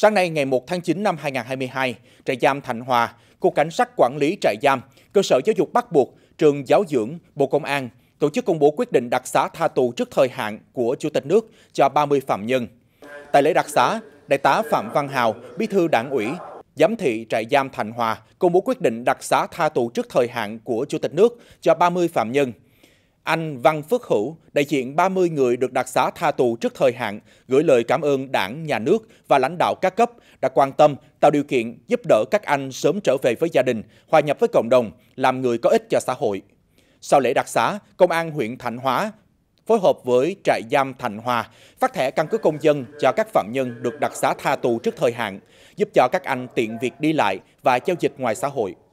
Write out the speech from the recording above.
Sáng nay ngày 1 tháng 9 năm 2022, trại giam Thạnh Hòa, Cục Cảnh sát Quản lý Trại giam, Cơ sở Giáo dục Bắt buộc, Trường Giáo dưỡng, Bộ Công an tổ chức công bố quyết định đặc xá tha tù trước thời hạn của Chủ tịch nước cho 30 phạm nhân. Tại lễ đặc xá, Đại tá Phạm Văn Hào, Bí thư Đảng ủy, Giám thị trại giam Thành Hòa công bố quyết định đặc xá tha tù trước thời hạn của Chủ tịch nước cho 30 phạm nhân anh Văn Phước Hữu, đại diện 30 người được đặc xá tha tù trước thời hạn, gửi lời cảm ơn đảng, nhà nước và lãnh đạo các cấp đã quan tâm, tạo điều kiện giúp đỡ các anh sớm trở về với gia đình, hòa nhập với cộng đồng, làm người có ích cho xã hội. Sau lễ đặc xá, Công an huyện Thạnh Hóa phối hợp với trại giam Thành Hòa phát thẻ căn cước công dân cho các phạm nhân được đặc xá tha tù trước thời hạn, giúp cho các anh tiện việc đi lại và giao dịch ngoài xã hội.